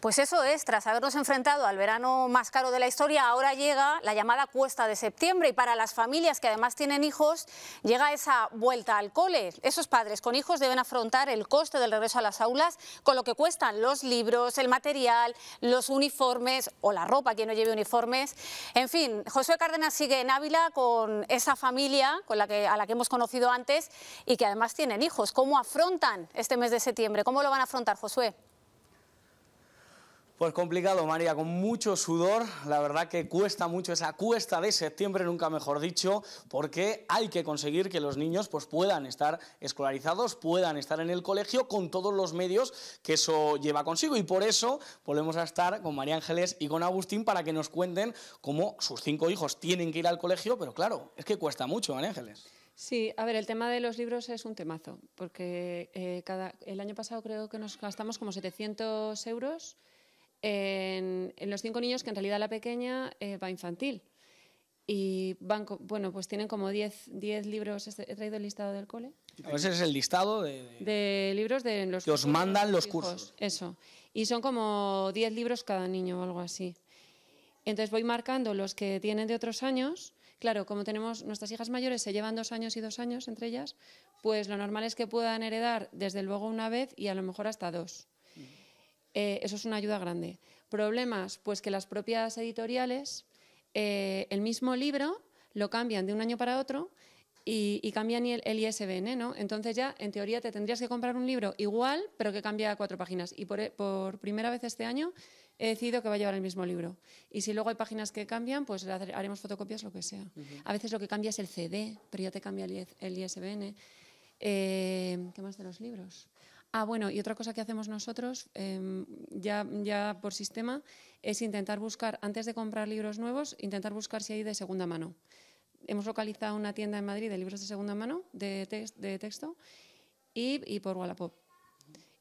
Pues eso es, tras habernos enfrentado al verano más caro de la historia, ahora llega la llamada cuesta de septiembre y para las familias que además tienen hijos, llega esa vuelta al cole. Esos padres con hijos deben afrontar el coste del regreso a las aulas con lo que cuestan los libros, el material, los uniformes o la ropa, quien no lleve uniformes. En fin, José Cárdenas sigue en Ávila con esa familia con la que, a la que hemos conocido antes y que además tienen hijos. ¿Cómo afrontan este mes de septiembre? ¿Cómo lo van a afrontar, Josué? Pues complicado, María, con mucho sudor. La verdad que cuesta mucho esa cuesta de septiembre, nunca mejor dicho, porque hay que conseguir que los niños pues, puedan estar escolarizados, puedan estar en el colegio con todos los medios que eso lleva consigo. Y por eso volvemos a estar con María Ángeles y con Agustín para que nos cuenten cómo sus cinco hijos tienen que ir al colegio, pero claro, es que cuesta mucho, María Ángeles. Sí, a ver, el tema de los libros es un temazo, porque eh, cada, el año pasado creo que nos gastamos como 700 euros en, los cinco niños que en realidad la pequeña eh, va infantil. Y van, bueno, pues tienen como diez libros. ¿Este, he traído el listado del cole. ese es el listado de, libros de los que os mandan los cursos. Eso. Y son como diez libros cada niño o algo así. Entonces voy marcando los que tienen de otros años. Claro, como tenemos nuestras hijas mayores se llevan dos años y dos años entre ellas, pues lo normal es que puedan heredar desde luego una vez y a lo mejor hasta dos. Eh, eso es una ayuda grande. Problemas, pues que las propias editoriales, eh, el mismo libro lo cambian de un año para otro y, cambian el, ISBN, ¿no? Entonces ya, en teoría, te tendrías que comprar un libro igual, pero que cambia cuatro páginas. Y por, primera vez este año he decidido que va a llevar el mismo libro. Y si luego hay páginas que cambian, pues haremos fotocopias, lo que sea. A veces lo que cambia es el CD, pero ya te cambia el, ISBN. Eh, ¿Qué más de los libros? Ah, bueno, y otra cosa que hacemos nosotros, em, ya, ya por sistema, es intentar buscar, antes de comprar libros nuevos, intentar buscar si hay de segunda mano. Hemos localizado una tienda en Madrid de libros de segunda mano, de, texto, y, y por Wallapop.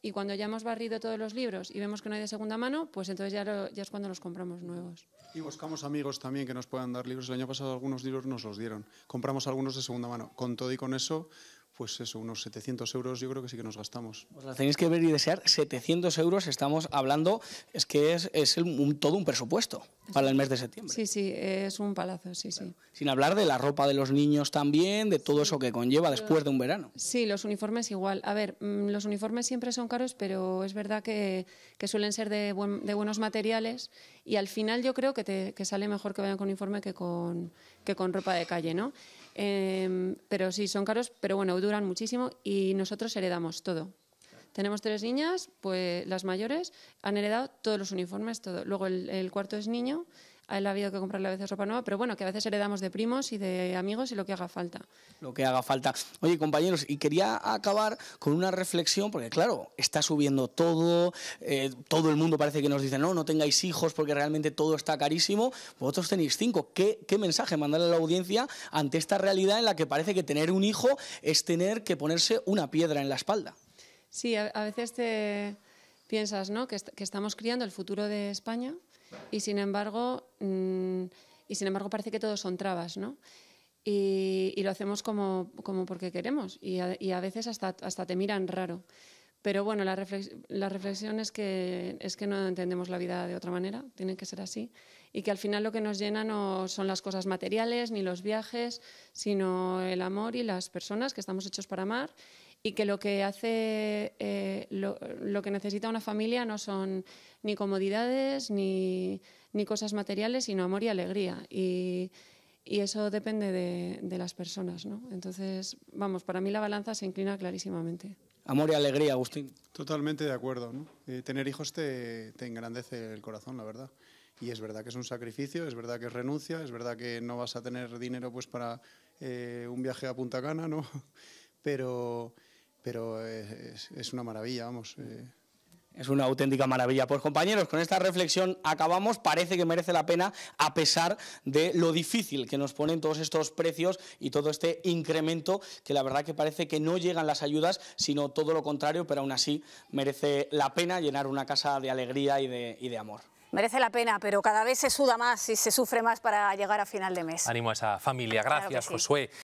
Y cuando ya hemos barrido todos los libros y vemos que no hay de segunda mano, pues entonces ya, ya, es cuando los compramos nuevos. Y buscamos amigos también que nos puedan dar libros. El año pasado algunos libros nos los dieron. Compramos algunos de segunda mano. Con todo y con eso, pues eso, unos 700 euros yo creo que sí que nos gastamos. tenéis que ver y desear, 700 euros estamos hablando, es que es, todo un presupuesto para el mes de septiembre. Sí, sí, es un palazo, sí, sí. Sin hablar de la ropa de los niños también, de todo eso que conlleva después de un verano. Sí, los uniformes igual. A ver, mm, los uniformes siempre son caros, pero es verdad que, suelen ser de, buenos materiales y al final yo creo que, sale mejor que vayan con uniforme que con, que con ropa de calle, ¿no? Em, pero sí, son caros, pero bueno, duran muchísimo y nosotros heredamos todo. Tenemos tres niñas, pues las mayores han heredado todos los uniformes, todo. Luego el cuarto es niño a ha habido que comprarle a veces ropa nueva, pero bueno, que a veces heredamos de primos y de amigos y lo que haga falta. Lo que haga falta. Oye, compañeros, y quería acabar con una reflexión, porque claro, está subiendo todo, eh, todo el mundo parece que nos dice, no, no tengáis hijos porque realmente todo está carísimo. Vosotros tenéis cinco. ¿Qué, qué mensaje mandarle a la audiencia ante esta realidad en la que parece que tener un hijo es tener que ponerse una piedra en la espalda? Sí, a, a veces te piensas ¿no? que, estamos criando el futuro de España y sin embargo, mm, y sin embargo parece que todos son trabas, ¿no? Y, lo hacemos como, porque queremos y a, veces hasta, hasta te miran raro. Pero bueno, la, reflexión que, es que no entendemos la vida de otra manera, tiene que ser así, y que al final lo que nos llena no son las cosas materiales ni los viajes, sino el amor y las personas que estamos hechos para amar y que lo que hace, eh, lo, que necesita una familia no son ni comodidades ni, ni cosas materiales, sino amor y alegría. Y, y eso depende de, de, las personas, ¿no? Entonces, vamos, para mí la balanza se inclina clarísimamente. Amor y alegría, Agustín. Totalmente de acuerdo, ¿no? Eh, tener hijos te, te engrandece el corazón, la verdad. Y es verdad que es un sacrificio, es verdad que es renuncia, es verdad que no vas a tener dinero pues para eh, un viaje a Punta Cana, ¿no? Pero pero es, una maravilla, vamos. Eh. Es una auténtica maravilla. Pues compañeros, con esta reflexión acabamos. Parece que merece la pena a pesar de lo difícil que nos ponen todos estos precios y todo este incremento que la verdad que parece que no llegan las ayudas, sino todo lo contrario, pero aún así merece la pena llenar una casa de alegría y de, amor. Merece la pena, pero cada vez se suda más y se sufre más para llegar a final de mes. Ánimo a esa familia. Gracias, Josué.